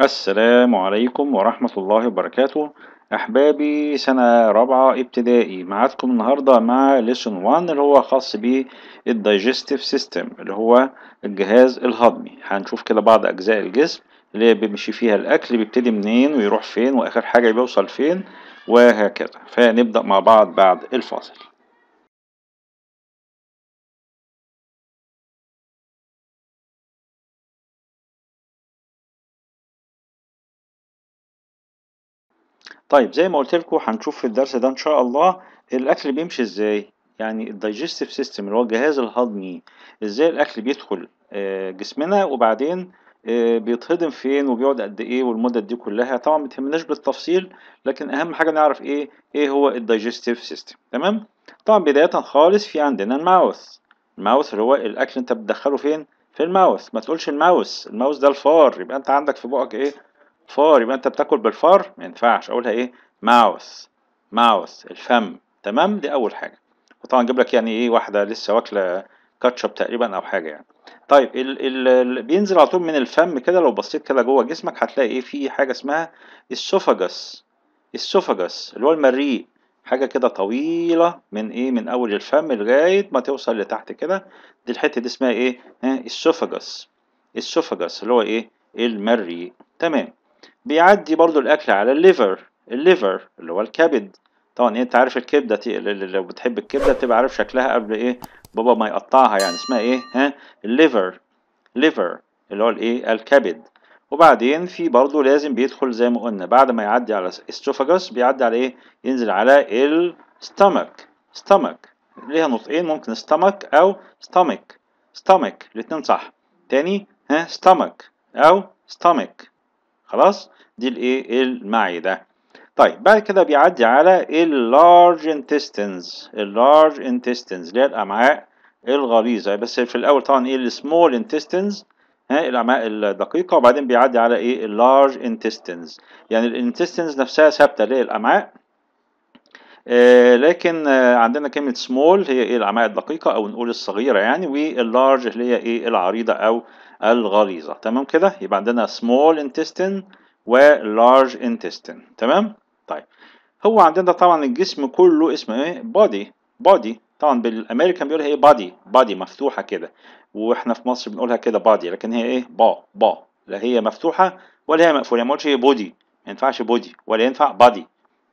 السلام عليكم ورحمة الله وبركاته أحبابي سنة رابعة ابتدائي معاكم النهاردة مع ليسون 1 اللي هو خاص بالدايجستيف سيستم اللي هو الجهاز الهضمي هنشوف كده بعض أجزاء الجسم اللي بيمشي فيها الأكل بيبتدي منين ويروح فين وآخر حاجة بيوصل فين وهكذا فنبدأ مع بعض بعد الفاصل طيب زي ما قلت لكم هنشوف في الدرس ده ان شاء الله الاكل بيمشي ازاي يعني الدايجستيف سيستم اللي هو الجهاز الهضمي إيه؟ ازاي الاكل بيدخل آه، جسمنا وبعدين آه، بيتهضم فين وبيقعد قد ايه والمده دي كلها طبعا ما تهمناش بالتفصيل لكن اهم حاجه نعرف ايه ايه هو الدايجستيف سيستم تمام طبعا بدايه خالص في عندنا الماوث الماوث اللي هو الاكل انت بتدخله فين في الماوث ما تقولش الماوس الماوس ده الفار يبقى انت عندك في بقك ايه فار يبقى انت بتاكل بالفار ما ينفعش اقولها ايه ماوس ماوس الفم تمام دي اول حاجه وطبعا اجيب لك يعني ايه واحده لسه واكله كاتشب تقريبا او حاجه يعني طيب اللي بينزل على طول من الفم كده لو بصيت كده جوه جسمك هتلاقي ايه في حاجه اسمها السوفاجس السوفاجس اللي هو المريء حاجه كده طويله من ايه من اول الفم لغايه ما توصل لتحت كده دي الحته دي اسمها ايه السوفاجس السوفاجس اللي هو ايه المريء تمام بيعدي برضو الاكل على الليفر الليفر اللي هو الكبد طبعا إيه، انت عارف الكبده تي... لو بتحب الكبده تبقى عارف شكلها قبل ايه بابا ما يقطعها يعني اسمها ايه ها الليفر ليفر اللي هو الايه الكبد وبعدين في برضه لازم بيدخل زي ما قلنا بعد ما يعدي على استوفاجوس بيعدي على ايه ينزل على الستمك ستمك ليها نطقين ممكن ستمك او ستمك ستمك الاتنين صح تاني ها ستمك او ستمك خلاص دي الايه المعده طيب بعد كده بيعدي على اللارج انتستنز اللارج انتستنز اللي هي الامعاء الغليظه بس في الاول طبعا ايه السمول انتستنز ها الامعاء الدقيقه وبعدين بيعدي على ايه اللارج انتستنز يعني الانتستنز نفسها ثابته اللي هي الامعاء آه لكن آه عندنا كلمة سمول هي ايه الأمعاء الدقيقة أو نقول الصغيرة يعني واللارج اللي هي ايه العريضة أو الغليظة تمام كده يبقى عندنا small intestine و large intestine تمام طيب هو عندنا طبعا الجسم كله اسمه ايه body body طبعا بالامريكان بيقولها ايه body body مفتوحه كده واحنا في مصر بنقولها كده body لكن هي ايه با با لا هي مفتوحه ولا هي مقفوله ما نقولش ايه body ما ينفعش body ولا ينفع body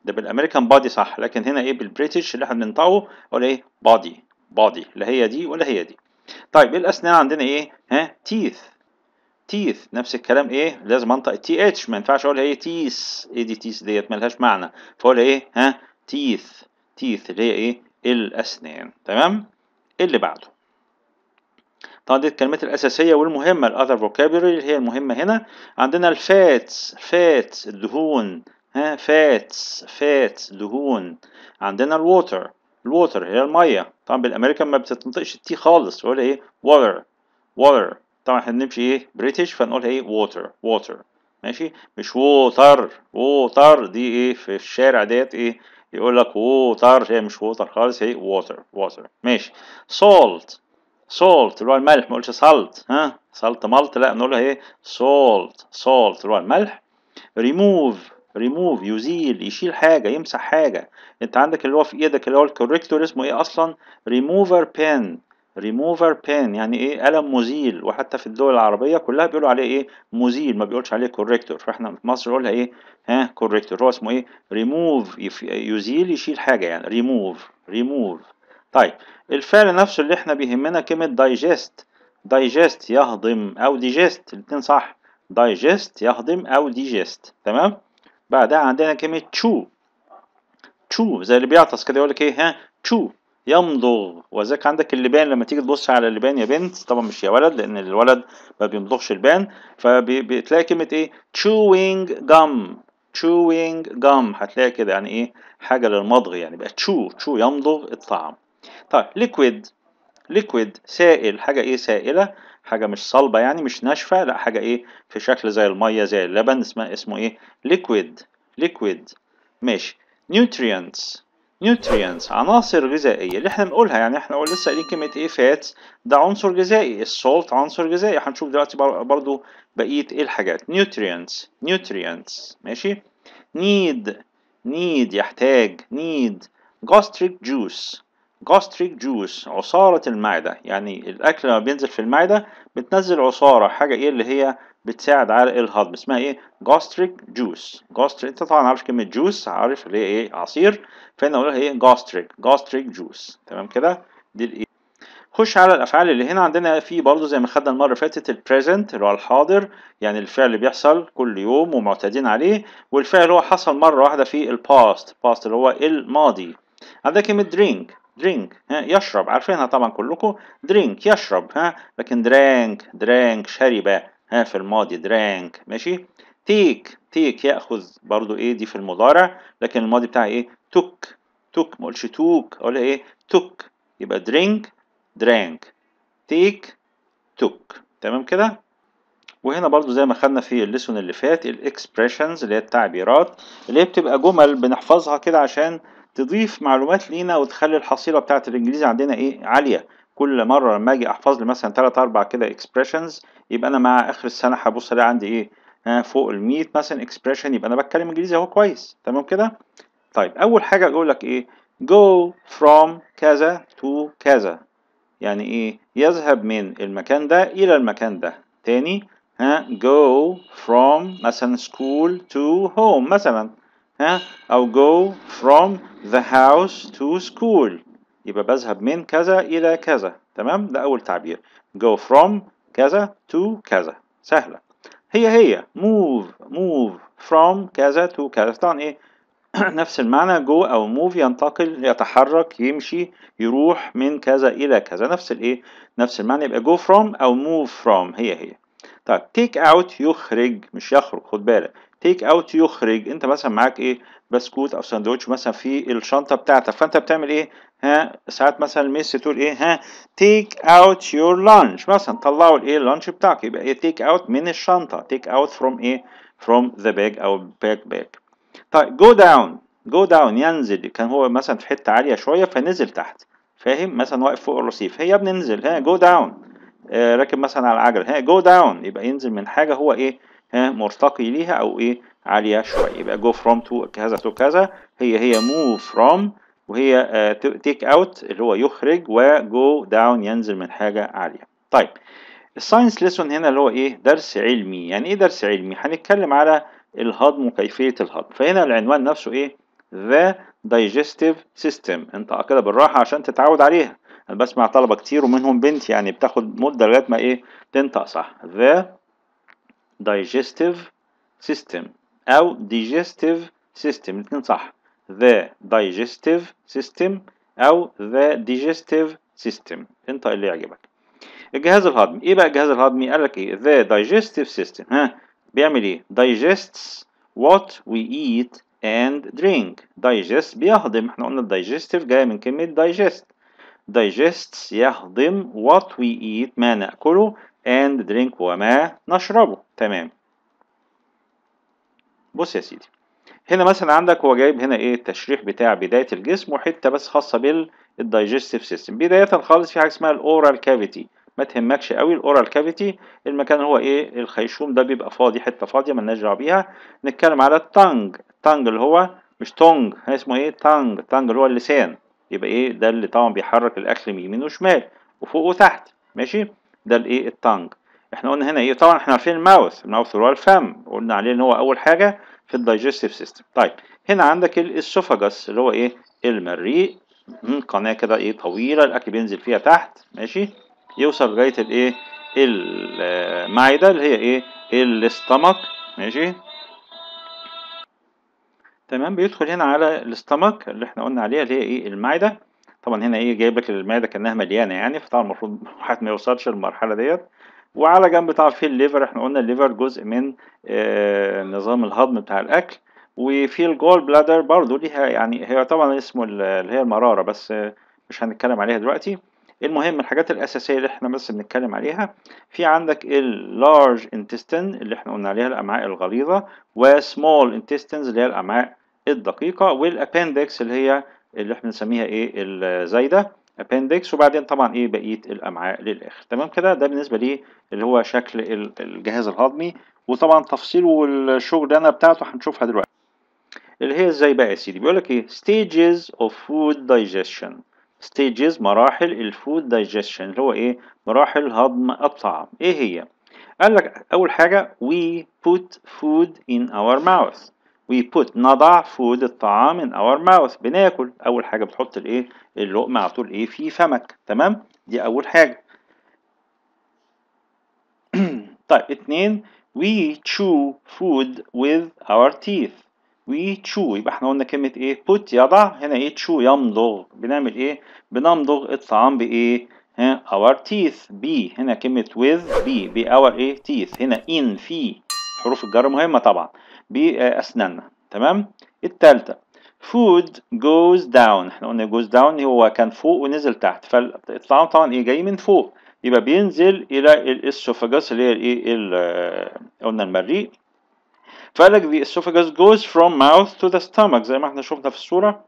ده بالامريكان body صح لكن هنا ايه بالبريتش اللي احنا بننطقه ولا ايه body body لا هي دي ولا هي دي طيب إيه الاسنان عندنا ايه ها تيث تيث نفس الكلام ايه لازم انطق تي اتش ما ينفعش اقول هي تيس ايه دي تيس ديت ملهاش معنى فاقول ايه ها تيث تيث اللي هي ايه الاسنان تمام اللي بعده طبعا دي الكلمات الاساسيه والمهمه الاذر فوكابولري اللي هي المهمه هنا عندنا الفاتس فاتس الدهون ها فاتس فاتس دهون عندنا الووتر الووتر هي الميه طبعا بالامريكان ما بتنطقش التي خالص بقول ايه ووتر water طبعا احنا بنمشي ايه بريتش فنقول ايه water water ماشي مش ووتر ووتر دي ايه في الشارع ديت ايه يقول لك ووتر هي مش ووتر خالص هي ووتر ووتر ماشي سولت سولت اللي هو الملح ما نقولش سالت ها سالت مالت لا نقول ايه سولت سولت اللي هو الملح ريموف ريموف يزيل يشيل حاجة يمسح حاجة انت عندك اللي هو في ايدك اللي هو الكوريكتور اسمه ايه اصلا ريموفر بين ريموفر بين يعني ايه قلم مزيل وحتى في الدول العربيه كلها بيقولوا عليه ايه مزيل ما بيقولش عليه كوريكتور فاحنا في مصر نقولها ايه ها كوريكتور هو اسمه ايه ريموف يزيل يشيل حاجه يعني ريموف ريموف طيب الفعل نفسه اللي احنا بيهمنا كلمه دايجست دايجست يهضم او ديجست الاثنين صح دايجست يهضم او ديجست تمام بعدها عندنا كلمه تشو تشو زي اللي بيعطس كده يقول لك ايه ها تشو يمضغ وذاك عندك اللبان لما تيجي تبص على اللبان يا بنت طبعا مش يا ولد لان الولد ما بيمضغش البان فبتلاقي كلمه ايه chewing gum chewing gum هتلاقي كده يعني ايه حاجه للمضغ يعني بقى تشو تشو يمضغ الطعام طيب ليكويد ليكويد سائل حاجه ايه سائله حاجه مش صلبه يعني مش ناشفه لا حاجه ايه في شكل زي الميه زي اللبن اسمه اسمه ايه ليكويد ليكويد ماشي nutrients nutrients عناصر غذائيه اللي احنا بنقولها يعني احنا قلنا لسه قايلين كلمه ايه فات ده عنصر غذائي السولت عنصر غذائي هنشوف دلوقتي برضو بقيه ايه الحاجات nutrients nutrients ماشي نيد need يحتاج need gastric juice gastric juice عصارة المعدة يعني الأكل لما بينزل في المعدة بتنزل عصارة حاجة إيه اللي هي بتساعد على الهضم اسمها إيه gastric juice gastric أنت طبعا عارف كلمة juice عارف اللي هي إيه عصير فهنا أقولها إيه gastric gastric juice تمام كده دي الإيه خش على الافعال اللي هنا عندنا في برضه زي ما خدنا المره اللي فاتت البريزنت اللي هو الحاضر يعني الفعل اللي بيحصل كل يوم ومعتادين عليه والفعل هو حصل مره واحده في الباست باست اللي هو الماضي عندك كلمه درينك drink ها يشرب عارفينها طبعا كلكم drink يشرب ها لكن drank drank شرب ها في الماضي drank ماشي تيك تيك ياخذ برضو ايه دي في المضارع لكن الماضي بتاعها ايه توك توك ما اقولش توك اقول ايه توك يبقى درينك درانك تيك توك تمام كده وهنا برضو زي ما خدنا في الليسون اللي فات الاكسبريشنز اللي هي التعبيرات اللي هي بتبقى جمل بنحفظها كده عشان تضيف معلومات لينا وتخلي الحصيله بتاعه الانجليزي عندنا ايه عاليه كل مره لما اجي احفظ لي مثلا 3 4 كده اكسبريشنز يبقى انا مع اخر السنه هبص الاقي عندي ايه فوق ال 100 مثلا اكسبريشن يبقى انا بتكلم انجليزي اهو كويس تمام كده طيب اول حاجه يقول لك ايه go from كذا to كذا يعني ايه يذهب من المكان ده الى المكان ده تاني ها go from مثلا school to home مثلا ها أو go from the house to school يبقى بذهب من كذا إلى كذا تمام ده أول تعبير go from كذا to كذا سهلة هي هي move move from كذا to كذا طبعا إيه نفس المعنى جو أو موف ينتقل يتحرك يمشي يروح من كذا إلى كذا نفس الإيه نفس المعنى يبقى جو from أو move from هي هي طيب take out يخرج مش يخرج خد بالك تيك اوت يخرج انت مثلا معاك ايه بسكوت او ساندوتش مثلا في الشنطه بتاعتك فانت بتعمل ايه ها ساعات مثلا الميس تقول ايه ها تيك اوت يور لانش مثلا طلعوا الايه اللانش بتاعك يبقى ايه تيك اوت من الشنطه تيك اوت فروم ايه فروم ذا باج او باك باك طيب جو داون جو داون ينزل كان هو مثلا في حته عاليه شويه فنزل تحت فاهم مثلا واقف فوق الرصيف هي يا ابني انزل ها جو داون آه، راكب مثلا على العجل ها جو داون يبقى ينزل من حاجه هو ايه ها مرتقي ليها او ايه عاليه شويه يبقى جو فروم تو كذا تو كذا هي هي موف فروم وهي تيك آه، اوت اللي هو يخرج وجو داون ينزل من حاجه عاليه طيب الساينس ليسون هنا اللي هو ايه درس علمي يعني ايه درس علمي هنتكلم على الهضم وكيفيه الهضم فهنا العنوان نفسه ايه ذا دايجستيف سيستم انت كده بالراحه عشان تتعود عليها انا بسمع طلبه كتير ومنهم بنت يعني بتاخد مده لغايه ما ايه تنطق صح ذا digestive system أو digestive system الاثنين صح the digestive system أو the digestive system أنت اللي يعجبك الجهاز الهضمي إيه بقى الجهاز الهضمي قال لك إيه the digestive system ها بيعمل إيه digests what we eat and drink digest بيهضم احنا قلنا digestive جاية من كلمة digest digests يهضم what we eat ما نأكله and drink وما نشربه تمام بص يا سيدي هنا مثلا عندك هو جايب هنا ايه التشريح بتاع بداية الجسم وحتة بس خاصة بالدايجستيف سيستم بداية خالص في حاجة اسمها الاورال كافيتي ما تهمكش قوي الاورال كافيتي المكان هو ايه الخيشوم ده بيبقى فاضي حتة فاضية مالناش دعوة بيها نتكلم على التانج التانج اللي هو مش تونج اسمه ايه تانج تانج اللي هو اللسان يبقى ايه ده اللي طبعا بيحرك الاكل يمين وشمال وفوق وتحت ماشي ده الايه التانج احنا قلنا هنا ايه طبعا احنا عارفين الماوث الماوث اللي هو الفم قلنا عليه ان هو اول حاجه في الدايجستيف سيستم طيب هنا عندك الاسوفاجس اللي هو ايه المريء قناه كده ايه طويله الاكل بينزل فيها تحت ماشي يوصل لغايه الايه المعده اللي هي ايه الاستمك ماشي تمام بيدخل هنا على الاستمك اللي احنا قلنا عليها اللي هي ايه المعده طبعا هنا ايه جايب لك المعده كانها مليانه يعني فطبعا المفروض الواحد ما يوصلش للمرحله ديت وعلى جنب طبعا في الليفر احنا قلنا الليفر جزء من آه نظام الهضم بتاع الاكل وفي الجول بلادر برضو ليها يعني هي طبعا اسمه اللي هي المراره بس آه، مش هنتكلم عليها دلوقتي المهم الحاجات الأساسية اللي احنا بس بنتكلم عليها في عندك اللارج انتستين اللي احنا قلنا عليها الأمعاء الغليظة وسمول انتستينز اللي هي الأمعاء الدقيقة والأبندكس اللي هي اللي احنا بنسميها ايه الزايده appendix وبعدين طبعا ايه بقيه الامعاء للاخر تمام كده ده بالنسبه ليه اللي هو شكل الجهاز الهضمي وطبعا تفصيله والشغلانه بتاعته هنشوفها دلوقتي اللي هي ازاي بقى يا سيدي بيقول لك ايه stages of food digestion stages مراحل الفود digestion اللي هو ايه مراحل هضم الطعام ايه هي قال لك اول حاجه we put food in our mouth we put نضع food الطعام in our mouth بناكل أول حاجة بتحط الإيه اللقمة على طول إيه في فمك تمام دي أول حاجة طيب اتنين we chew food with our teeth we chew يبقى احنا قلنا كلمة ايه put يضع هنا ايه chew يمضغ بنعمل ايه بنمضغ الطعام بايه ها our teeth b هنا كلمة with b ب our ايه teeth هنا in في حروف الجر مهمة طبعا بأسناننا تمام التالتة food goes down احنا قلنا goes down هو كان فوق ونزل تحت فالطعام طبعا ايه جاي من فوق يبقى بينزل الى الاسوفاجاس اللي هي الايه آه، قلنا المريء فقال لك the esophagus goes from mouth to the stomach زي ما احنا شفنا في الصورة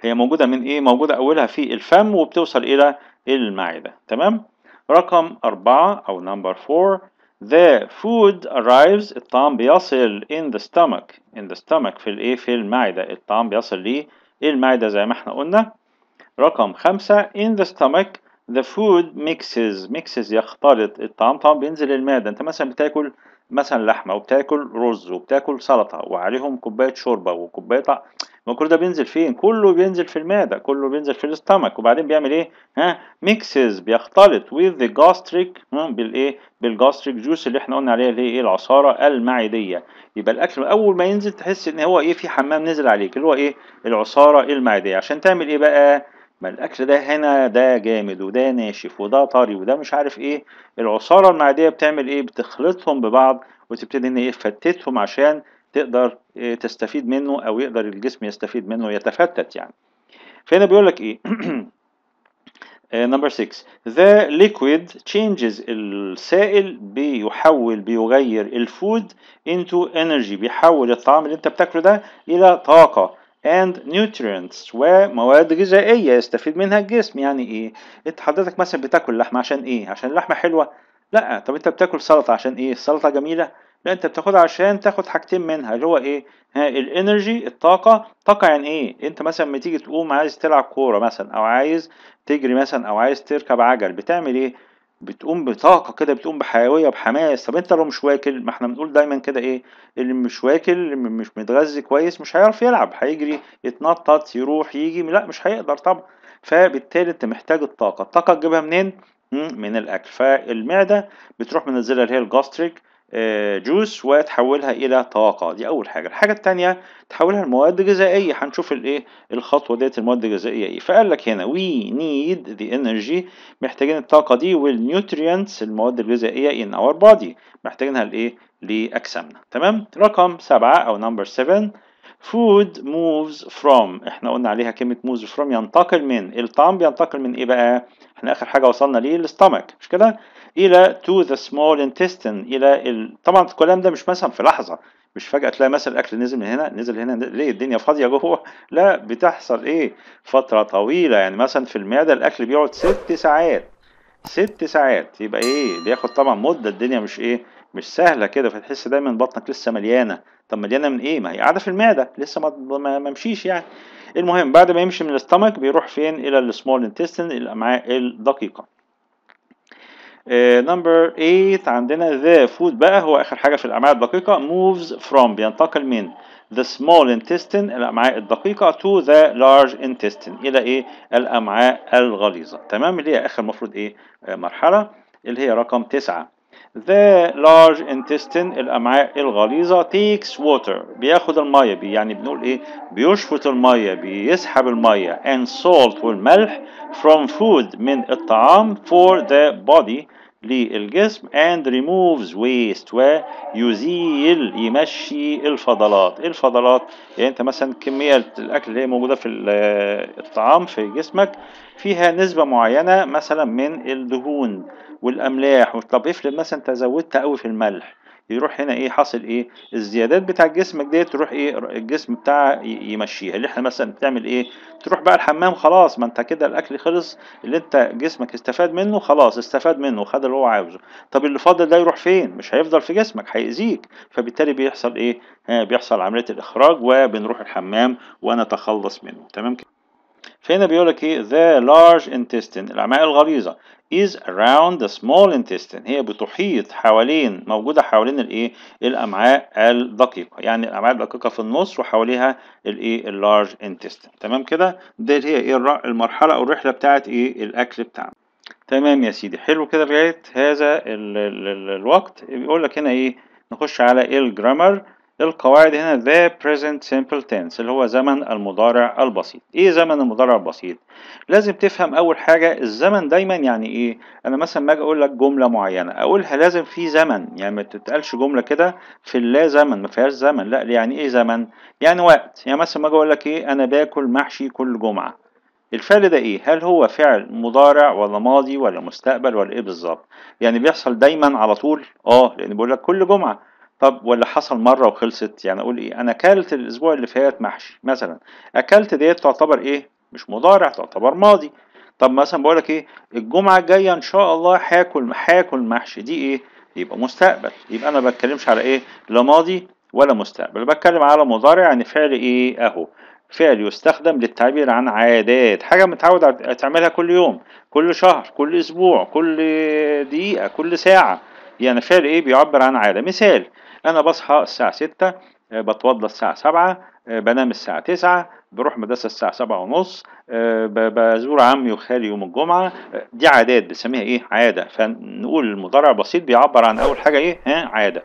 هي موجودة من ايه موجودة اولها في الفم وبتوصل الى المعدة تمام رقم أربعة أو number four The food arrives الطعام بيصل in the stomach in the stomach في الايه في المعدة الطعام بيصل للمعدة إيه زي ما احنا قلنا رقم خمسة in the stomach the food mixes mixes يختلط الطعام طعام بينزل المعدة انت مثلا بتاكل مثلا لحمة وبتاكل رز وبتاكل سلطة وعليهم كوباية شوربة وكوباية ما كل ده بينزل فين كله بينزل في المعده كله بينزل في الاستمك وبعدين بيعمل ايه ها ميكسز بيختلط ذا جاستريك بالايه بالجاستريك جوس اللي احنا قلنا عليها اللي هي ايه العصاره المعديه يبقى الاكل اول ما ينزل تحس ان هو ايه في حمام نزل عليك اللي هو ايه العصاره المعديه عشان تعمل ايه بقى ما الاكل ده هنا ده جامد وده ناشف وده طري وده مش عارف ايه العصاره المعديه بتعمل ايه بتخلطهم ببعض وتبتدي ان ايه تفتتهم عشان تقدر آه، تستفيد منه او يقدر الجسم يستفيد منه يتفتت يعني فهنا بيقول لك ايه نمبر 6 ذا ليكويد تشينجز السائل بيحول بيغير الفود انتو انرجي بيحول الطعام اللي انت بتاكله ده الى طاقه and nutrients ومواد غذائيه يستفيد منها الجسم يعني ايه انت حضرتك مثلا بتاكل لحمه عشان ايه عشان اللحمه حلوه لا طب انت بتاكل سلطه عشان ايه السلطه جميله لا انت بتاخدها عشان تاخد حاجتين منها اللي هو ايه ها الانرجي الطاقه طاقه يعني ايه انت مثلا ما تيجي تقوم عايز تلعب كوره مثلا او عايز تجري مثلا او عايز تركب عجل بتعمل ايه بتقوم بطاقه كده بتقوم بحيويه بحماس طب انت لو مش واكل ما احنا بنقول دايما كده ايه اللي مش واكل اللي مش متغذي كويس مش هيعرف يلعب هيجري يتنطط يروح يجي لا مش هيقدر طبعا فبالتالي انت محتاج الطاقه الطاقه تجيبها منين من الاكل فالمعده بتروح منزلها اللي هي الجاستريك آه، جوس وتحولها الى طاقه دي اول حاجه الحاجه الثانيه تحولها لمواد غذائيه هنشوف الايه الخطوه ديت المواد الغذائيه ايه فقال لك هنا وي نيد ذا انرجي محتاجين الطاقه دي والنيوترينتس المواد الغذائيه ان اور بودي محتاجينها لايه لاجسامنا تمام رقم سبعة او نمبر 7 food moves from احنا قلنا عليها كلمة moves from ينتقل من الطعم بينتقل من ايه بقى؟ احنا اخر حاجة وصلنا ليه الستمك مش كده؟ الى to the small intestine الى ال... طبعا الكلام ده مش مثلا في لحظة مش فجأة تلاقي مثلا الأكل نزل من هنا نزل هنا ليه الدنيا فاضية جوه؟ لا بتحصل إيه؟ فترة طويلة يعني مثلا في المعدة الأكل بيقعد ست ساعات ست ساعات يبقى إيه؟ بياخد طبعا مدة الدنيا مش إيه؟ مش سهلة كده فتحس دايما بطنك لسه مليانة طب مليانه من ايه ما هي قاعده في المعده لسه ما ما يعني المهم بعد ما يمشي من الاستمك بيروح فين الى السمول انتستين الامعاء الدقيقه نمبر آه، 8 عندنا ذا فود بقى هو اخر حاجه في الامعاء الدقيقه moves from بينتقل من the small intestine الامعاء الدقيقه to the large intestine الى ايه الامعاء الغليظه تمام اللي هي اخر المفروض ايه آه، مرحله اللي هي رقم 9 The large intestine الأمعاء الغليظة takes water بياخد المية بي يعني بنقول إيه بيشفط المية بيسحب المية and salt والملح from food من الطعام for the body للجسم and removes waste ويزيل يمشي الفضلات الفضلات يعني انت مثلا كمية الاكل اللي هي موجودة في الطعام في جسمك فيها نسبة معينة مثلا من الدهون والاملاح طب افرض مثلا تزودت قوي في الملح يروح هنا ايه حاصل ايه الزيادات بتاع جسمك ديت تروح ايه الجسم بتاع يمشيها اللي احنا مثلا بتعمل ايه تروح بقى الحمام خلاص ما انت كده الاكل خلص اللي انت جسمك استفاد منه خلاص استفاد منه خد اللي هو عاوزه طب اللي فاضل ده يروح فين مش هيفضل في جسمك هيأذيك فبالتالي بيحصل ايه آه، بيحصل عمليه الاخراج وبنروح الحمام ونتخلص منه تمام كده فهنا بيقول لك ايه the large intestine الامعاء الغليظه is around the small intestine هي بتحيط حوالين موجوده حوالين الايه الامعاء الدقيقه يعني الامعاء الدقيقه في النص وحواليها الايه اللارج intestine تمام كده دي هي ايه المرحله او الرحله بتاعه ايه الاكل بتاعنا تمام يا سيدي حلو كده لغايه هذا الوقت بيقول لك هنا ايه نخش على الجرامر القواعد هنا the present simple tense اللي هو زمن المضارع البسيط ايه زمن المضارع البسيط لازم تفهم اول حاجه الزمن دايما يعني ايه انا مثلا ما اجي اقول لك جمله معينه اقولها لازم في زمن يعني ما تتقالش جمله كده في اللا زمن ما فيهاش زمن لا يعني ايه زمن يعني وقت يعني مثلا ما اجي اقول لك ايه انا باكل محشي كل جمعه الفعل ده ايه هل هو فعل مضارع ولا ماضي ولا مستقبل ولا ايه بالظبط يعني بيحصل دايما على طول اه لان بيقول لك كل جمعه طب واللي حصل مرة وخلصت يعني أقول إيه أنا أكلت الأسبوع اللي فات محشي مثلا أكلت ديت تعتبر إيه مش مضارع تعتبر ماضي طب مثلا بقول لك إيه الجمعة الجاية إن شاء الله هاكل هاكل محشي دي إيه يبقى مستقبل يبقى أنا ما بتكلمش على إيه لا ماضي ولا مستقبل بتكلم على مضارع يعني فعل إيه أهو فعل يستخدم للتعبير عن عادات حاجة متعود تعملها كل يوم كل شهر كل أسبوع كل دقيقة كل ساعة يعني فعل إيه بيعبر عن عادة مثال انا بصحى الساعه ستة آه، بتوضى الساعه سبعة آه، بنام الساعه تسعة بروح مدرسه الساعه سبعة ونص آه، بزور عمي وخالي يوم الجمعه دي عادات بنسميها ايه عاده فنقول المضارع بسيط بيعبر عن اول حاجه ايه ها عاده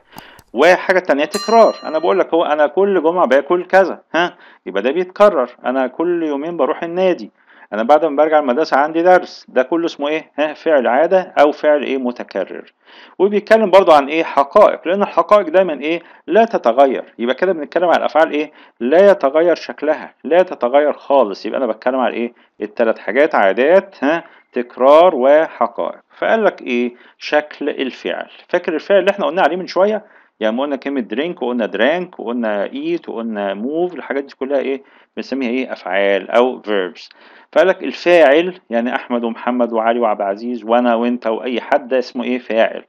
وحاجة تانية تكرار أنا بقول لك هو أنا كل جمعة باكل كذا ها يبقى ده بيتكرر أنا كل يومين بروح النادي انا بعد ما برجع المدرسه عندي درس ده كله اسمه ايه ها فعل عاده او فعل ايه متكرر وبيتكلم برضه عن ايه حقائق لان الحقائق دايما ايه لا تتغير يبقى كده بنتكلم على الافعال ايه لا يتغير شكلها لا تتغير خالص يبقى انا بتكلم على ايه الثلاث حاجات عادات ها تكرار وحقائق فقال لك ايه شكل الفعل فاكر الفعل اللي احنا قلنا عليه من شويه يعني قلنا كلمة درينك وقلنا درانك وقلنا ايت وقلنا موف الحاجات دي كلها ايه بنسميها ايه افعال او verbs فقال لك الفاعل يعني احمد ومحمد وعلي وعبد العزيز وانا وانت واي حد ده اسمه ايه فاعل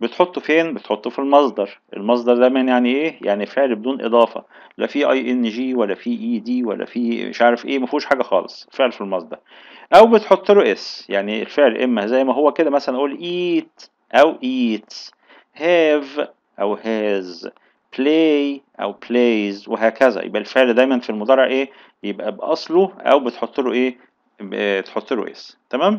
بتحطه فين بتحطه في المصدر المصدر دايما يعني ايه يعني فعل بدون اضافه لا في اي ان جي ولا في اي دي ولا في مش عارف ايه ما فيهوش حاجه خالص فعل في المصدر او بتحط له اس يعني الفعل اما زي ما هو كده مثلا اقول ايت او ايتس هاف أو هاز بلاي أو بلايز وهكذا يبقى الفعل دايما في المضارع إيه يبقى بأصله أو بتحط له إيه تحط له اس تمام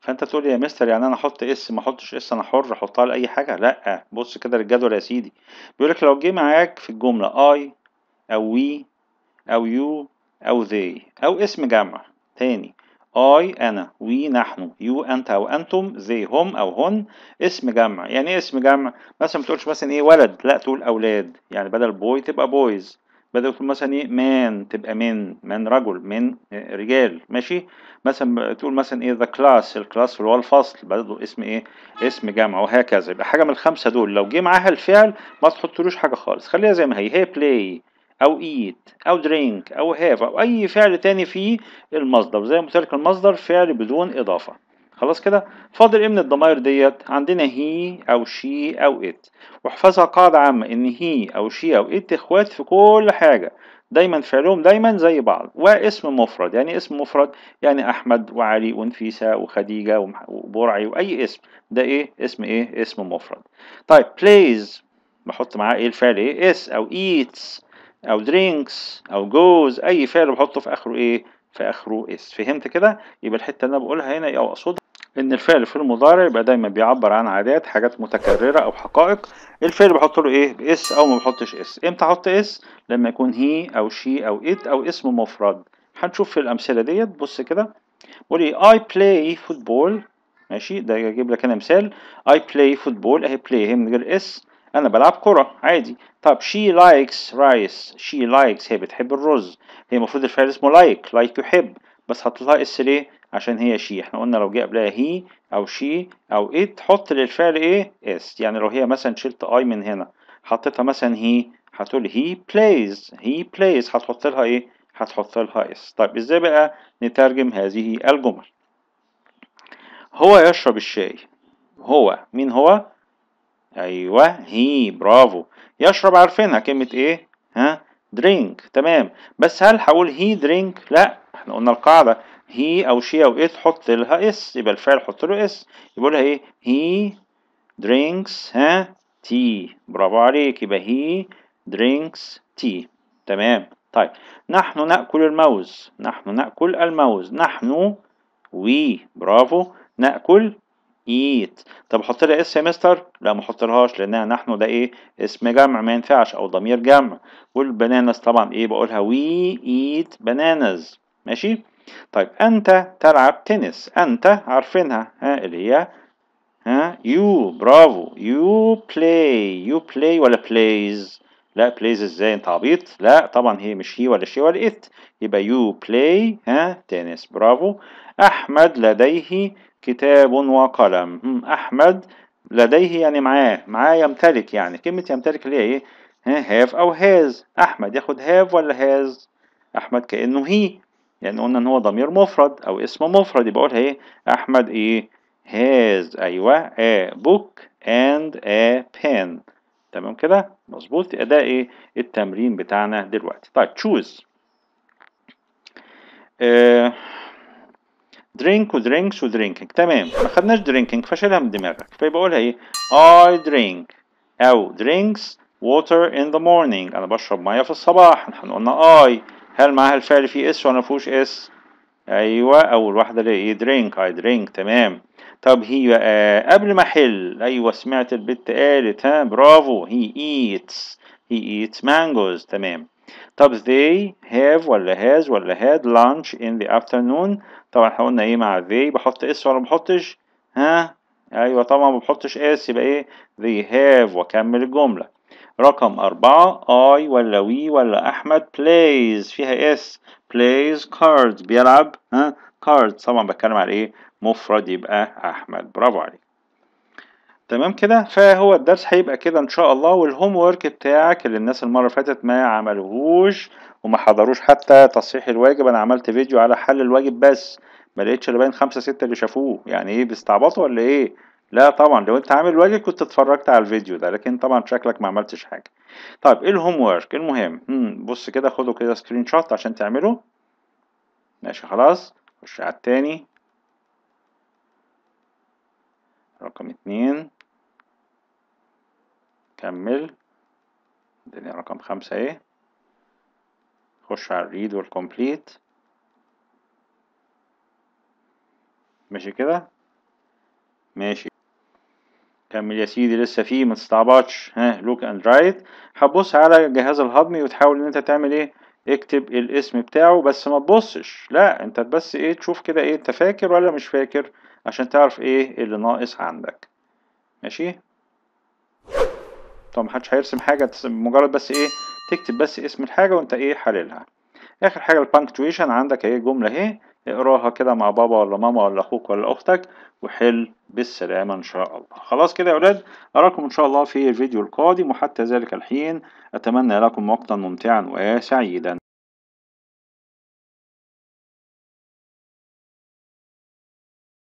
فانت تقول يا مستر يعني انا احط اس ما احطش اس انا حر احطها لاي حاجه لا بص كده للجدول يا سيدي بيقول لك لو جه معاك في الجمله اي او وي او يو او ذي او اسم جمع تاني I أنا وي نحن يو أنت أو أنتم زي هم أو هن اسم جمع يعني ايه اسم جمع مثلا ما تقولش مثلا إيه ولد لا تقول أولاد يعني بدل بوي تبقى بويز بدل تقول مثلا إيه مان تبقى من من رجل من رجال ماشي مثلا تقول مثلا إيه ذا كلاس الكلاس اللي هو الفصل بدل اسم إيه اسم جمع وهكذا يبقى حاجة من الخمسة دول لو جه معاها الفعل ما تحطلوش حاجة خالص خليها زي ما هي هي بلاي أو eat أو drink أو have أو أي فعل تاني في المصدر زي مشترك المصدر فعل بدون إضافة خلاص كده فاضل ايه من الضمائر ديت عندنا هي او شي او ات واحفظها قاعدة عامة ان هي او شي او ات اخوات في كل حاجة دايما فعلهم دايما زي بعض واسم مفرد يعني اسم مفرد يعني احمد وعلي ونفيسه وخديجه وبرعي واي اسم ده ايه اسم ايه اسم مفرد طيب بليز بحط معاه ايه الفعل ايه اس او ايتس او درينكس او جوز اي فعل بحطه في اخره ايه في اخره اس فهمت كده يبقى الحته اللي انا بقولها هنا او اقصدها ان الفعل في المضارع يبقى دايما بيعبر عن عادات حاجات متكرره او حقائق الفعل بحط له ايه باس او ما بحطش اس امتى احط اس لما يكون هي او شي او ات او اسم مفرد هنشوف في الامثله ديت بص كده بيقول ايه اي بلاي فوتبول ماشي ده اجيب لك انا مثال اي بلاي فوتبول اهي بلاي هي من غير اس انا بلعب كرة عادي طب she likes rice she likes هي بتحب الرز هي المفروض الفعل اسمه like like يحب بس حط اس ليه عشان هي شي احنا قلنا لو جه قبلها هي او شي او ات حط للفعل ايه اس يعني لو هي مثلا شلت اي من هنا حطيتها مثلا هي هتقول هي plays هي plays هتحط لها ايه هتحط لها اس طيب ازاي بقى نترجم هذه الجمل هو يشرب الشاي هو مين هو ايوه هي برافو يشرب عارفينها كلمه ايه ها درينك تمام بس هل هقول هي درينك لا احنا قلنا القاعده هي او شي او ات حط لها اس يبقى الفعل حط له اس يقول لها ايه هي درينكس ها تي برافو عليك يبقى هي درينكس تي تمام طيب نحن ناكل الموز نحن ناكل الموز نحن وي برافو ناكل eat طب احط لها اس يا مستر لا ما احطلهاش لانها نحن ده ايه اسم جمع ما ينفعش او ضمير جمع والبنانز طبعا ايه بقولها وي ايت بنانز ماشي طيب انت تلعب تنس انت عارفينها ها اللي هي ها يو برافو يو بلاي يو بلاي ولا بلايز لا بلايز ازاي انت عبيط لا طبعا هي مش هي ولا شي ولا ات يبقى يو بلاي ها تنس برافو احمد لديه كتاب وقلم أحمد لديه يعني معاه معاه يمتلك يعني كلمة يمتلك اللي هي إيه هاف أو هاز أحمد ياخد هاف ولا هاز أحمد كأنه هي لأن يعني قلنا إن هو ضمير مفرد أو اسم مفرد يبقى أقولها إيه أحمد إيه هاز أيوه a book and a pen تمام كده مظبوط يبقى ده إيه التمرين بتاعنا دلوقتي طيب choose آه درينك ودرينكس ودرينكينج تمام ما خدناش درينكينج فشيلها من دماغك فبقولها ايه اي درينك او درينكس water in the morning انا بشرب ميه في الصباح احنا قلنا اي هل معاها الفعل فيه اس ولا فيهوش اس ايوه اول واحده اللي ايه درينك اي درينك تمام طب هي بقى آه، قبل ما احل ايوه سمعت البت قالت ها برافو هي ايتس هي ايتس مانجوز تمام طب they have ولا has ولا had lunch in the afternoon طبعا احنا قلنا ايه مع they بحط اس ولا ما بحطش ها ايوه طبعا ما بحطش اس يبقى ايه they have واكمل الجمله رقم أربعة I ولا وي ولا أحمد plays فيها اس plays cards بيلعب ها cards طبعا بتكلم على ايه مفرد يبقى أحمد برافو عليك تمام كده فهو الدرس هيبقى كده ان شاء الله والهوم وورك بتاعك اللي الناس المره اللي فاتت ما عملوهوش وما حضروش حتى تصحيح الواجب انا عملت فيديو على حل الواجب بس ما لقيتش اللي باين خمسة ستة اللي شافوه يعني ايه بيستعبطوا ولا ايه لا طبعا لو انت عامل واجب كنت اتفرجت على الفيديو ده لكن طبعا شكلك ما عملتش حاجه طيب ايه الهوم وورك المهم بص كده خدوا كده سكرين شوت عشان تعمله ماشي خلاص خش على التاني رقم اتنين كمل الدنيا رقم خمسة اهي خش على الريد والكمبليت ماشي كده ماشي كمل يا سيدي لسه فيه ما تستعبطش ها لوك اند رايت هتبص على الجهاز الهضمي وتحاول ان انت تعمل ايه اكتب الاسم بتاعه بس ما تبصش لا انت بس ايه تشوف كده ايه انت فاكر ولا مش فاكر عشان تعرف ايه اللي ناقص عندك ماشي طبعا محدش هيرسم حاجة مجرد بس ايه تكتب بس اسم الحاجة وانت ايه حللها اخر حاجة البانكتويشن عندك ايه جملة اهي اقراها كده مع بابا ولا ماما ولا اخوك ولا اختك وحل بالسلامة ان شاء الله خلاص كده يا اولاد اراكم ان شاء الله في الفيديو القادم وحتى ذلك الحين اتمنى لكم وقتا ممتعا وسعيدا